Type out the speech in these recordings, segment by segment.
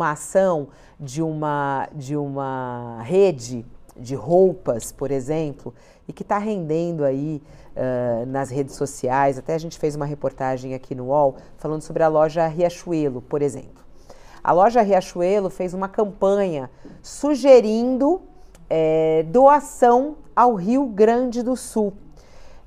uma ação de uma, de uma rede de roupas, por exemplo, e que está rendendo aí uh, nas redes sociais. Até a gente fez uma reportagem aqui no UOL falando sobre a loja Riachuelo, por exemplo. A loja Riachuelo fez uma campanha sugerindo é, doação ao Rio Grande do Sul.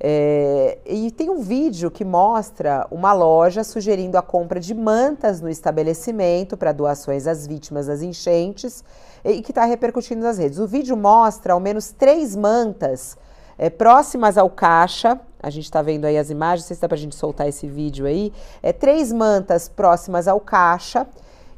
É, e tem um vídeo que mostra uma loja sugerindo a compra de mantas no estabelecimento para doações às vítimas das enchentes e que está repercutindo nas redes. O vídeo mostra ao menos três mantas é, próximas ao caixa. A gente está vendo aí as imagens, não sei se dá para a gente soltar esse vídeo aí. É, três mantas próximas ao caixa.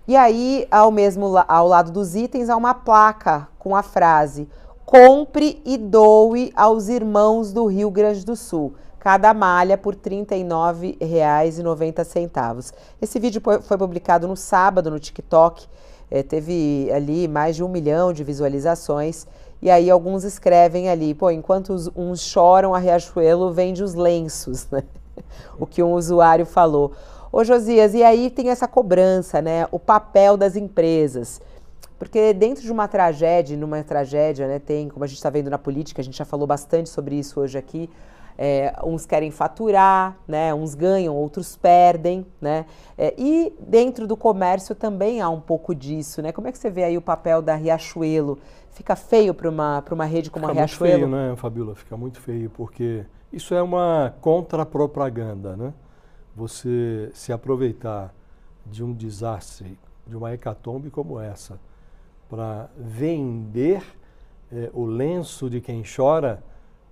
E aí, ao mesmo ao lado dos itens, há uma placa com a frase compre e doe aos irmãos do Rio Grande do Sul. Cada malha por R$ 39,90. Esse vídeo foi publicado no sábado no TikTok. É, teve ali mais de um milhão de visualizações. E aí alguns escrevem ali, pô, enquanto os, uns choram, a Riachuelo vende os lenços, né? o que um usuário falou. Ô Josias, e aí tem essa cobrança, né? O papel das empresas. Porque dentro de uma tragédia, numa tragédia, né, tem, como a gente está vendo na política, a gente já falou bastante sobre isso hoje aqui, é, uns querem faturar, né, uns ganham, outros perdem, né? É, e dentro do comércio também há um pouco disso, né? Como é que você vê aí o papel da Riachuelo? Fica feio para uma, uma rede como fica a Riachuelo? Fica muito feio, né, Fabíola? Fica muito feio, porque isso é uma contra-propaganda, né? Você se aproveitar de um desastre, de uma hecatombe como essa, para vender é, o lenço de quem chora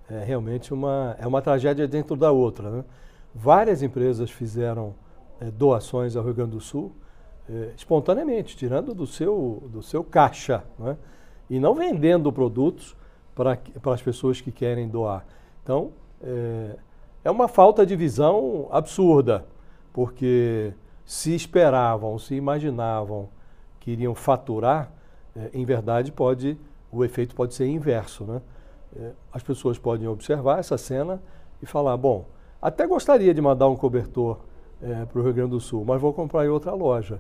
é realmente uma, é uma tragédia dentro da outra. Né? Várias empresas fizeram é, doações ao Rio Grande do Sul é, espontaneamente, tirando do seu, do seu caixa né? e não vendendo produtos para as pessoas que querem doar. Então, é, é uma falta de visão absurda, porque se esperavam, se imaginavam que iriam faturar é, em verdade, pode o efeito pode ser inverso, né? É, as pessoas podem observar essa cena e falar, bom, até gostaria de mandar um cobertor é, para o Rio Grande do Sul, mas vou comprar em outra loja.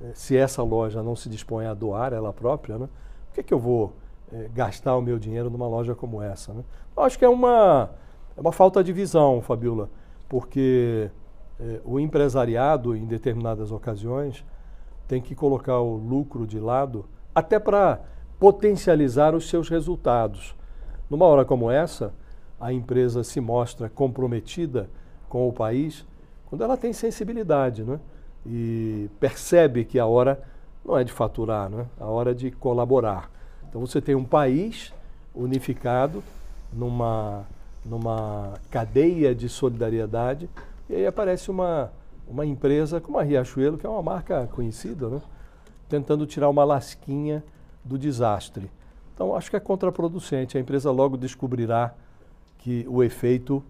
É, se essa loja não se dispõe a doar ela própria, né? Por que, que eu vou é, gastar o meu dinheiro numa loja como essa? Né? Eu acho que é uma, é uma falta de visão, Fabiola, porque é, o empresariado, em determinadas ocasiões, tem que colocar o lucro de lado até para potencializar os seus resultados. Numa hora como essa, a empresa se mostra comprometida com o país quando ela tem sensibilidade né? e percebe que a hora não é de faturar, né? a hora é de colaborar. Então você tem um país unificado numa, numa cadeia de solidariedade e aí aparece uma, uma empresa como a Riachuelo, que é uma marca conhecida, né? tentando tirar uma lasquinha do desastre. Então, acho que é contraproducente. A empresa logo descobrirá que o efeito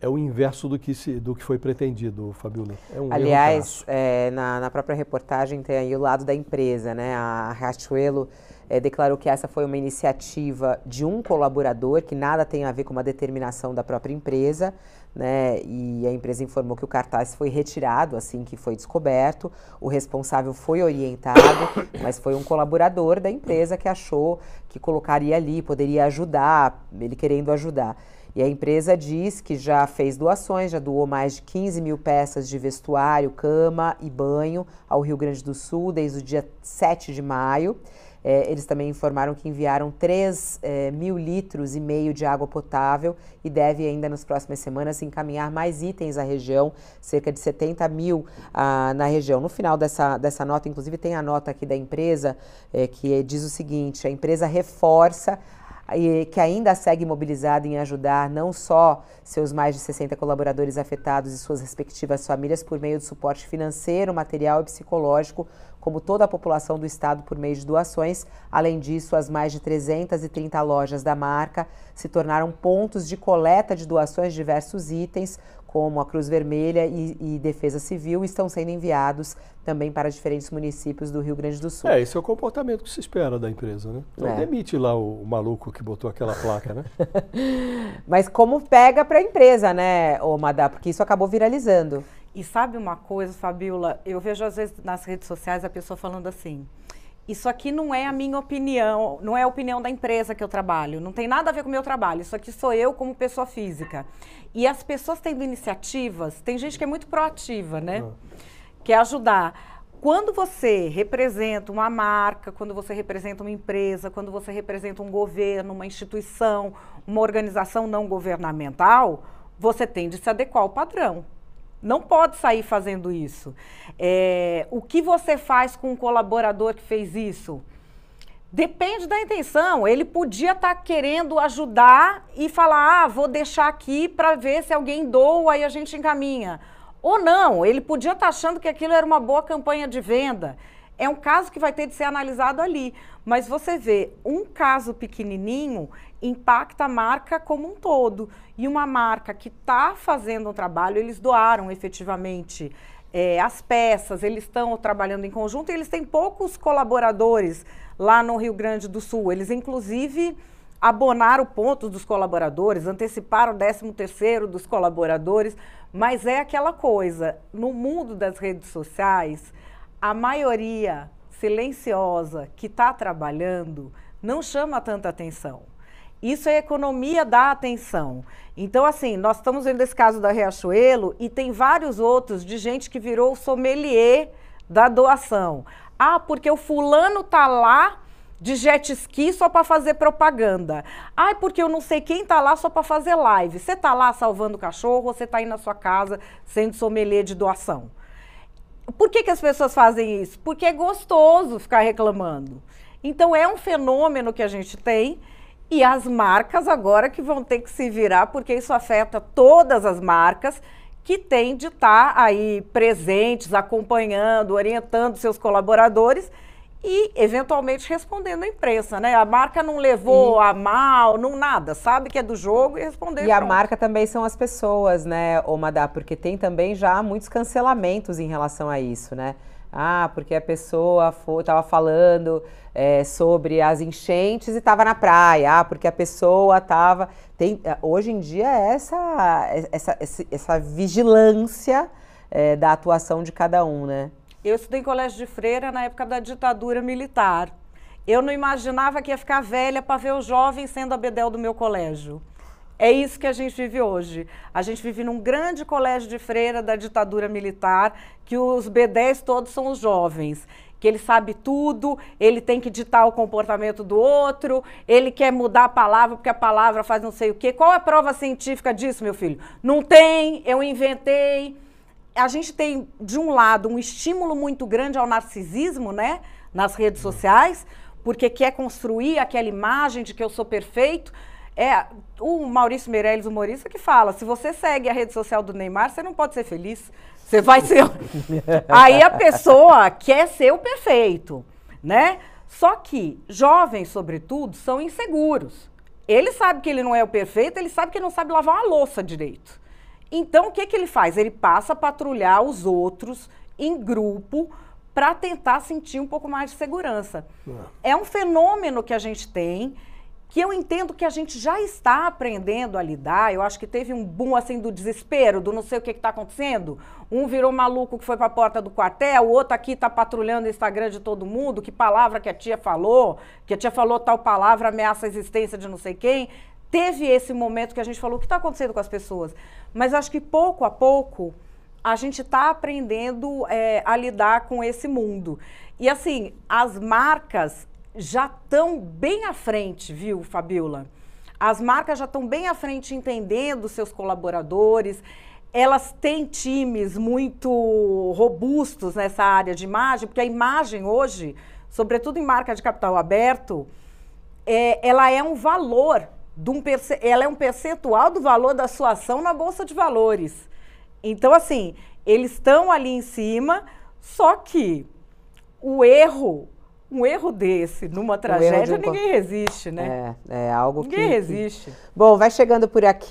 é o inverso do que, se, do que foi pretendido, Fabiola. É um Aliás, é, na, na, própria reportagem tem aí o lado da empresa, né? A Rachuelo é, declarou que essa foi uma iniciativa de um colaborador, que nada tem a ver com uma determinação da própria empresa, né? E a empresa informou que o cartaz foi retirado assim que foi descoberto. O responsável foi orientado, mas foi um colaborador da empresa que achou que colocaria ali, poderia ajudar, ele querendo ajudar. E a empresa diz que já fez doações, já doou mais de 15 mil peças de vestuário, cama e banho ao Rio Grande do Sul desde o dia 7 de maio. É, eles também informaram que enviaram 3 é, mil litros e meio de água potável e deve ainda nas próximas semanas encaminhar mais itens à região, cerca de 70 mil ah, na região. No final dessa, dessa nota, inclusive, tem a nota aqui da empresa é, que diz o seguinte: a empresa reforça que ainda segue mobilizada em ajudar não só seus mais de 60 colaboradores afetados e suas respectivas famílias por meio de suporte financeiro, material e psicológico, como toda a população do estado por meio de doações. Além disso, as mais de 330 lojas da marca se tornaram pontos de coleta de doações de diversos itens, como a Cruz Vermelha e, e, Defesa Civil, estão sendo enviados também para diferentes municípios do Rio Grande do Sul. É, esse é o comportamento que se espera da empresa, né? Então é. demite lá o, o, maluco que botou aquela placa, né? Mas como pega para a empresa, né, Omadá? Porque isso acabou viralizando. E sabe uma coisa, Fabiola? Eu vejo às vezes nas redes sociais a pessoa falando assim: isso aqui não é a minha opinião, não é a opinião da empresa que eu trabalho, não tem nada a ver com o meu trabalho, isso aqui sou eu como pessoa física. E as pessoas tendo iniciativas, tem gente que é muito proativa, né? Não. Ah. Quer é ajudar. Quando você representa uma marca, quando você representa uma empresa, quando você representa um governo, uma instituição, uma organização não governamental, você tem de se adequar ao padrão. Não pode sair fazendo isso. É, o que você faz com um colaborador que fez isso? Depende da intenção. Ele podia estar tá querendo ajudar e falar: ah, vou deixar aqui para ver se alguém doa e a gente encaminha. Ou não, ele podia estar tá achando que aquilo era uma boa campanha de venda é um caso que vai ter de ser analisado ali. Mas você vê, um caso pequenininho impacta a marca como um todo. E uma marca que está fazendo um trabalho, eles doaram efetivamente é, as peças, eles estão trabalhando em conjunto e eles têm poucos colaboradores lá no Rio Grande do Sul. Eles, inclusive, abonaram pontos dos colaboradores, anteciparam o 13 terceiro dos colaboradores, mas é aquela coisa, no mundo das redes sociais a maioria silenciosa que está trabalhando não chama tanta atenção. Isso é economia da atenção. Então, assim, nós estamos vendo esse caso da Riachuelo e tem vários outros de gente que virou sommelier da doação. Ah, porque o fulano tá lá de jet ski só para fazer propaganda. Ai, porque eu não sei quem tá lá só para fazer live. Você tá lá salvando o cachorro ou você tá aí na sua casa sendo sommelier de doação? por que, que as pessoas fazem isso? Porque é gostoso ficar reclamando. Então é um fenômeno que a gente tem e as marcas agora que vão ter que se virar, porque isso afeta todas as marcas que têm de estar tá aí presentes, acompanhando, orientando seus colaboradores e eventualmente respondendo a imprensa, né? A marca não levou e... a mal, não nada, sabe que é do jogo e responder. E pronto. a marca também são as pessoas, né, Omadá? Porque tem também já muitos cancelamentos em relação a isso, né? Ah, porque a pessoa estava falando é, sobre as enchentes e estava na praia. Ah, porque a pessoa estava. Eh, hoje em dia é essa, essa, essa, vigilância é, da atuação de cada um, né? Eu estudei em colégio de freira na época da ditadura militar. Eu não imaginava que ia ficar velha para ver o jovem sendo a bedel do meu colégio. É isso que a gente vive hoje. A gente vive num grande colégio de freira da ditadura militar, que os bedéis todos são os jovens que ele sabe tudo, ele tem que ditar o comportamento do outro, ele quer mudar a palavra porque a palavra faz não sei o quê. Qual é a prova científica disso, meu filho? Não tem, eu inventei a gente tem, de um lado, um estímulo muito grande ao narcisismo, né? Nas redes uhum. sociais, porque quer construir aquela imagem de que eu sou perfeito. É, o Maurício Meirelles, humorista, que fala: se você segue a rede social do Neymar, você não pode ser feliz. Você vai ser. Aí a pessoa quer ser o perfeito, né? Só que jovens, sobretudo, são inseguros. Ele sabe que ele não é o perfeito, ele sabe que não sabe lavar uma louça direito. Então, o que, que ele faz? Ele passa a patrulhar os outros em grupo para tentar sentir um pouco mais de segurança. É. é um fenômeno que a gente tem, que eu entendo que a gente já está aprendendo a lidar. Eu acho que teve um boom assim do desespero, do não sei o que está acontecendo. Um virou maluco que foi para a porta do quartel, o outro aqui está patrulhando o Instagram de todo mundo, que palavra que a tia falou, que a tia falou tal palavra ameaça a existência de não sei quem. Teve esse momento que a gente falou, o que está acontecendo com as pessoas? Mas acho que pouco a pouco a gente está aprendendo é, a lidar com esse mundo. E assim, as marcas já estão bem à frente, viu, Fabiola? As marcas já estão bem à frente entendendo seus colaboradores. Elas têm times muito robustos nessa área de imagem, porque a imagem hoje, sobretudo em marca de capital aberto, é, ela é um valor um ela é um percentual do valor da sua ação na Bolsa de Valores. Então, assim, eles estão ali em cima, só que o erro, um erro desse, numa tragédia, um ninguém resiste, né? É, é algo ninguém que. Ninguém resiste. Bom, vai chegando por aqui.